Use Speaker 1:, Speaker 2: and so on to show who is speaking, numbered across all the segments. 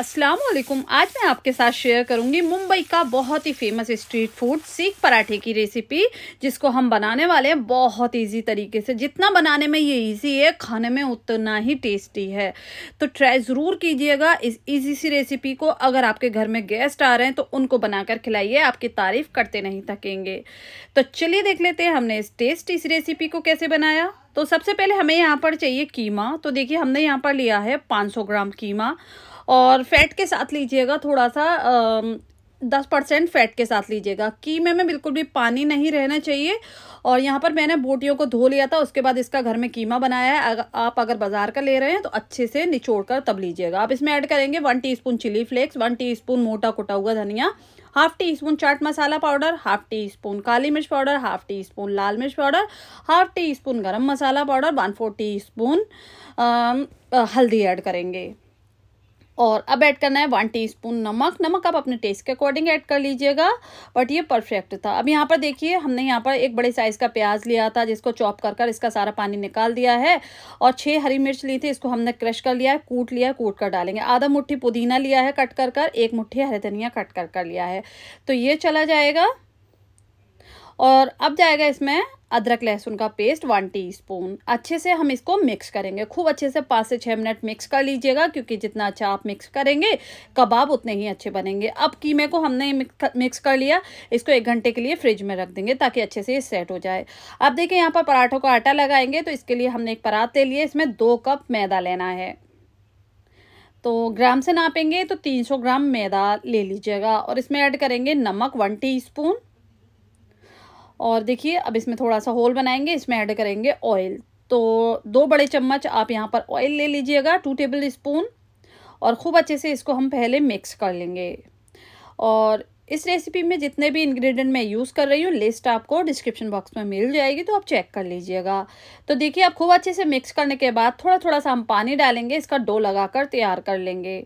Speaker 1: अस्सलाम वालेकुम आज मैं आपके साथ शेयर करूंगी मुंबई का बहुत ही फेमस स्ट्रीट फूड सीख पराठे की रेसिपी जिसको हम बनाने वाले हैं बहुत इजी तरीके से जितना बनाने में ये इजी है खाने में उतना ही टेस्टी है तो ट्राई ज़रूर कीजिएगा इस इजी सी रेसिपी को अगर आपके घर में गेस्ट आ रहे हैं तो उनको बनाकर खिलाइए आपकी तारीफ़ करते नहीं थकेंगे तो चलिए देख लेते हैं हमने इस टेस्ट इस रेसिपी को कैसे बनाया तो सबसे पहले हमें यहाँ पर चाहिए कीमा तो देखिए हमने यहाँ पर लिया है 500 ग्राम कीमा और फैट के साथ लीजिएगा थोड़ा सा दस परसेंट फैट के साथ लीजिएगा कीमे में बिल्कुल भी पानी नहीं रहना चाहिए और यहाँ पर मैंने बोटियों को धो लिया था उसके बाद इसका घर में कीमा बनाया है अगर आप अगर बाज़ार का ले रहे हैं तो अच्छे से निचोड़ कर तब लीजिएगा आप इसमें ऐड करेंगे one teaspoon chilli flakes one teaspoon मोटा कुटा हुआ धनिया half teaspoon chaat masala powder half teaspoon काली मिर्च पाउडर हाफ टी स्पून लाल मिर्च powder half teaspoon garam masala powder one four teaspoon हल्दी ऐड करेंगे और अब ऐड करना है वन टीस्पून नमक नमक आप अपने टेस्ट के अकॉर्डिंग ऐड कर लीजिएगा बट ये परफेक्ट था अब यहाँ पर देखिए हमने यहाँ पर एक बड़े साइज़ का प्याज लिया था जिसको चॉप कर कर इसका सारा पानी निकाल दिया है और छः हरी मिर्च ली थी इसको हमने क्रश कर लिया है कूट लिया है कूट कर डालेंगे आधा मुठ्ठी पुदीना लिया है कट कर कर एक मुठ्ठी हरे धनिया कट कर कर लिया है तो ये चला जाएगा और अब जाएगा इसमें अदरक लहसुन का पेस्ट वन टीस्पून अच्छे से हम इसको मिक्स करेंगे खूब अच्छे से पाँच से छः मिनट मिक्स कर लीजिएगा क्योंकि जितना अच्छा आप मिक्स करेंगे कबाब उतने ही अच्छे बनेंगे अब कीमे को हमने मिक्स कर लिया इसको एक घंटे के लिए फ्रिज में रख देंगे ताकि अच्छे से ये सेट हो जाए अब देखिए यहाँ पर पराठों का आटा लगाएंगे तो इसके लिए हमने एक परात ले लिए इसमें दो कप मैदा लेना है तो ग्राम से नापेंगे तो 300 ग्राम मैदा ले लीजिएगा और इसमें ऐड करेंगे नमक वन टीस्पून और देखिए अब इसमें थोड़ा सा होल बनाएंगे इसमें ऐड करेंगे ऑयल तो दो बड़े चम्मच आप यहाँ पर ऑयल ले लीजिएगा टू टेबल स्पून और ख़ूब अच्छे से इसको हम पहले मिक्स कर लेंगे और इस रेसिपी में जितने भी इंग्रेडिएंट मैं यूज़ कर रही हूँ लिस्ट आपको डिस्क्रिप्शन बॉक्स में मिल जाएगी तो आप चेक कर लीजिएगा तो देखिए आप खूब अच्छे से मिक्स करने के बाद थोड़ा थोड़ा सा हम पानी डालेंगे इसका डो लगाकर तैयार कर लेंगे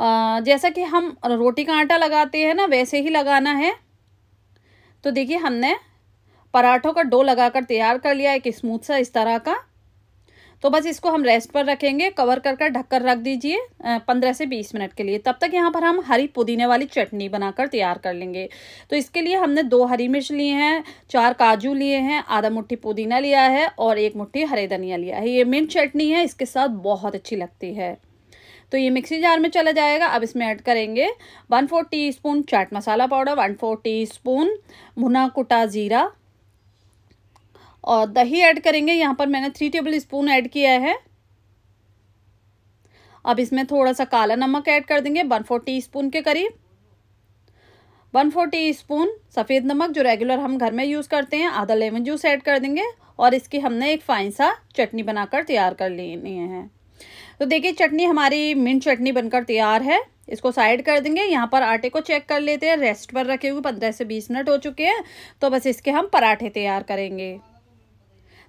Speaker 1: आ, जैसा कि हम रोटी का आटा लगाते हैं ना वैसे ही लगाना है तो देखिए हमने पराठों का डो लगाकर तैयार कर लिया एक स्मूथ सा इस तरह का तो बस इसको हम रेस्ट पर रखेंगे कवर कर कर ढककर रख दीजिए पंद्रह से बीस मिनट के लिए तब तक यहाँ पर हम हरी पुदीने वाली चटनी बनाकर तैयार कर लेंगे तो इसके लिए हमने दो हरी मिर्च लिए हैं चार काजू लिए हैं आधा मुट्ठी पुदीना लिया है और एक मुट्ठी हरे धनिया लिया है ये मिर्च चटनी है इसके साथ बहुत अच्छी लगती है तो ये मिक्सी जार में चला जाएगा अब इसमें ऐड करेंगे one four teaspoon chaat masala powder one four teaspoon भुना कुटा ज़ीरा और दही ऐड करेंगे यहाँ पर मैंने थ्री टेबल स्पून ऐड किया है अब इसमें थोड़ा सा काला नमक ऐड कर देंगे वन फोर टी स्पून के करीब वन फोर टी स्पून सफ़ेद नमक जो रेगुलर हम घर में यूज़ करते हैं आधा लेमन जूस ऐड कर देंगे और इसकी हमने एक फ़ाइन सा चटनी बनाकर तैयार कर लेनी है तो देखिए चटनी हमारी मिंट चटनी बनकर तैयार है इसको साइड कर देंगे यहाँ पर आटे को चेक कर लेते हैं रेस्ट पर रखे हुए पंद्रह से बीस मिनट हो चुके हैं तो बस इसके हम पराठे तैयार करेंगे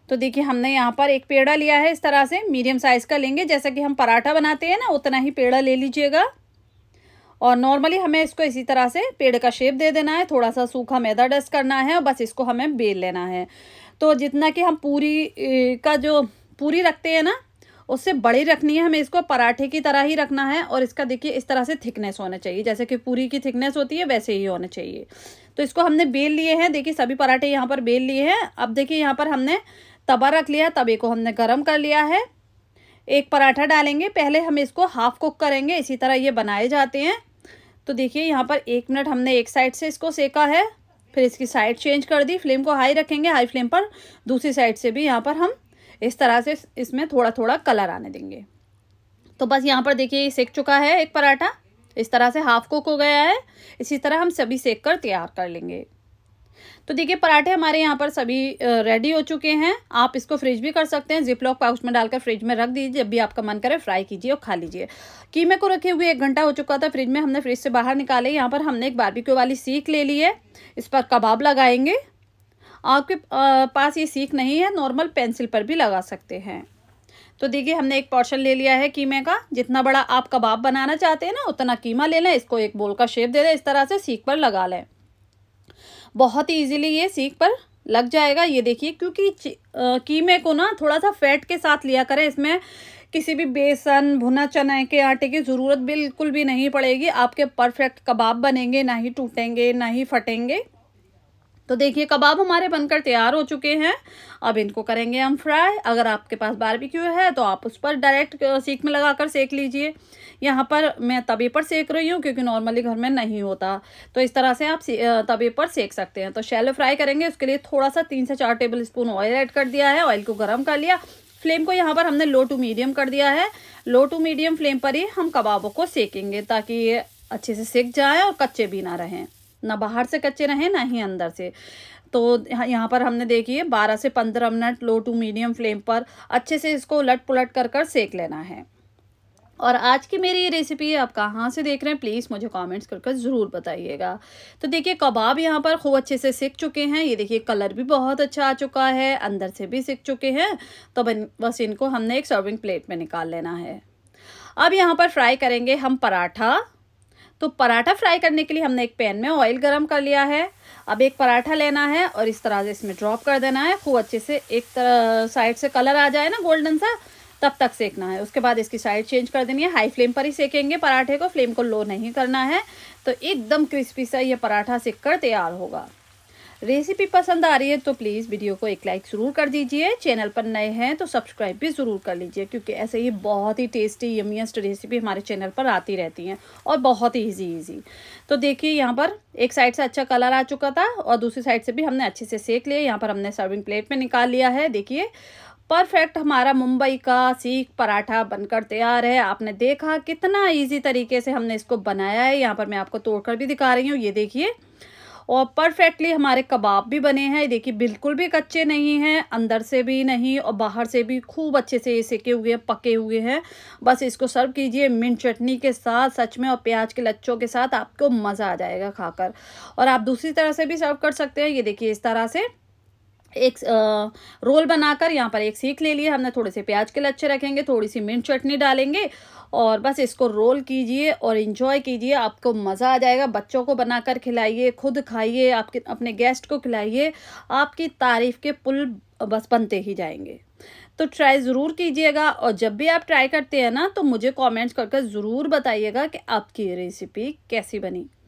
Speaker 1: तो देखिए हमने यहाँ पर एक पेड़ा लिया है इस तरह से मीडियम साइज़ का लेंगे जैसा कि हम पराठा बनाते हैं ना उतना ही पेड़ा ले लीजिएगा और नॉर्मली हमें इसको इसी तरह से पेड़ का शेप दे देना है थोड़ा सा सूखा मैदा डस्ट करना है और बस इसको हमें बेल लेना है तो जितना कि हम पूरी का जो पूरी रखते हैं ना उससे बड़ी रखनी है हमें इसको पराठे की तरह ही रखना है और इसका देखिए इस तरह से थिकनेस होना चाहिए जैसे कि पूरी की थिकनेस होती है वैसे ही होना चाहिए तो इसको हमने बेल लिए हैं देखिए सभी पराठे यहाँ पर बेल लिए हैं अब देखिए यहाँ पर हमने तवा रख लिया तवे को हमने गर्म कर लिया है एक पराठा डालेंगे पहले हम इसको हाफ़ कुक करेंगे इसी तरह ये बनाए जाते हैं तो देखिए यहाँ पर एक मिनट हमने एक साइड से इसको सेका है फिर इसकी साइड चेंज कर दी फ्लेम को हाई रखेंगे हाई फ्लेम पर दूसरी साइड से भी यहाँ पर हम इस तरह से इसमें थोड़ा थोड़ा कलर आने देंगे तो बस यहाँ पर देखिए ये सेक चुका है एक पराठा इस तरह से हाफ कुक हो गया है इसी तरह हम सभी सेक कर तैयार कर लेंगे तो देखिए पराठे हमारे यहाँ पर सभी रेडी हो चुके हैं आप इसको फ्रिज भी कर सकते हैं जिपलॉक पाउच में डालकर फ्रिज में रख दीजिए जब भी आपका मन करे फ्राई कीजिए और खा लीजिए कीमे को रखे हुए एक घंटा हो चुका था फ्रिज में हमने फ्रिज से बाहर निकाले यहाँ पर हमने एक बारबिक्यो वाली सीख ले ली है इस पर कबाब लगाएंगे आपके पास ये सीख नहीं है नॉर्मल पेंसिल पर भी लगा सकते हैं तो देखिए हमने एक पोर्शन ले लिया है कीमे का जितना बड़ा आप कबाब बनाना चाहते हैं ना उतना कीमा ले लें इसको एक बोल का शेप दे दें इस तरह से सीख पर लगा लें बहुत ही इजीली ये सीख पर लग जाएगा ये देखिए क्योंकि कीमे को ना थोड़ा सा फैट के साथ लिया करें इसमें किसी भी बेसन भुना चना के आटे की ज़रूरत बिल्कुल भी नहीं पड़ेगी आपके परफेक्ट कबाब बनेंगे ना ही टूटेंगे ना ही फटेंगे तो देखिए कबाब हमारे बनकर तैयार हो चुके हैं अब इनको करेंगे हम फ्राई अगर आपके पास बारबेक्यू है तो आप उस पर डायरेक्ट सीख में लगा कर सेक लीजिए यहाँ पर मैं तवे पर सेक रही हूँ क्योंकि नॉर्मली घर में नहीं होता तो इस तरह से आप तवे पर सेक सकते हैं तो शैलो फ्राई करेंगे उसके लिए थोड़ा सा तीन से चार टेबल स्पून ऑयल ऐड कर दिया है ऑयल को गर्म कर लिया फ्लेम को यहाँ पर हमने लो टू मीडियम कर दिया है लो टू मीडियम फ्लेम पर ही हम कबाबों को सेकेंगे ताकि ये अच्छे से सेक जाए और कच्चे भी ना रहें ना बाहर से कच्चे रहें ना ही अंदर से तो यहाँ पर हमने देखिए 12 से 15 minute low to medium flame पर अच्छे से इसको उलट पुलट कर कर सेक लेना है और आज की मेरी ये रेसिपी आप कहाँ से देख रहे हैं प्लीज़ मुझे कमेंट्स करके ज़रूर बताइएगा तो देखिए कबाब यहाँ पर खूब अच्छे से सिक चुके हैं ये देखिए कलर भी बहुत अच्छा आ चुका है अंदर से भी सिक चुके हैं तो बस इनको हमने एक सर्विंग प्लेट में निकाल लेना है अब यहाँ पर फ्राई करेंगे हम पराठा तो पराठा फ्राई करने के लिए हमने एक पैन में ऑयल गरम कर लिया है अब एक पराठा लेना है और इस तरह से इसमें ड्रॉप कर देना है खूब अच्छे से एक साइड से कलर आ जाए ना गोल्डन सा तब तक सेकना है उसके बाद इसकी साइड चेंज कर देनी है हाई फ्लेम पर ही सेकेंगे पराठे को फ्लेम को लो नहीं करना है तो एकदम क्रिस्पी सा ये पराठा सेक कर तैयार होगा रेसिपी पसंद आ रही है तो प्लीज़ वीडियो को एक लाइक ज़रूर कर दीजिए चैनल पर नए हैं तो सब्सक्राइब भी ज़रूर कर लीजिए क्योंकि ऐसे ही बहुत ही टेस्टी यमियस्ट रेसिपी हमारे चैनल पर आती रहती हैं और बहुत ही ईजी ईजी तो देखिए यहाँ पर एक साइड से अच्छा कलर आ चुका था और दूसरी साइड से भी हमने अच्छे से सेक लिया यहाँ पर हमने सर्विंग प्लेट में निकाल लिया है देखिए परफेक्ट हमारा मुंबई का सीख पराठा बनकर तैयार है आपने देखा कितना इजी तरीके से हमने इसको बनाया है यहाँ पर मैं आपको तोड़कर भी दिखा रही हूँ ये देखिए और परफेक्टली हमारे कबाब भी बने हैं देखिए बिल्कुल भी कच्चे नहीं हैं अंदर से भी नहीं और बाहर से भी खूब अच्छे से ये सेके हुए हैं पके हुए हैं बस इसको सर्व कीजिए मिंट चटनी के साथ सच में और प्याज के लच्छों के साथ आपको मज़ा आ जाएगा खाकर और आप दूसरी तरह से भी सर्व कर सकते हैं ये देखिए इस तरह से एक रोल बनाकर यहाँ पर एक सीख ले लिए हमने थोड़े से प्याज के लच्छे रखेंगे थोड़ी सी मिर्च चटनी डालेंगे और बस इसको रोल कीजिए और इन्जॉय कीजिए आपको मज़ा आ जाएगा बच्चों को बनाकर खिलाइए खुद खाइए आपके अपने गेस्ट को खिलाइए आपकी तारीफ़ के पुल बस बनते ही जाएंगे तो ट्राई ज़रूर कीजिएगा और जब भी आप ट्राई करते हैं ना तो मुझे कमेंट्स कर ज़रूर बताइएगा कि आपकी रेसिपी कैसी बनी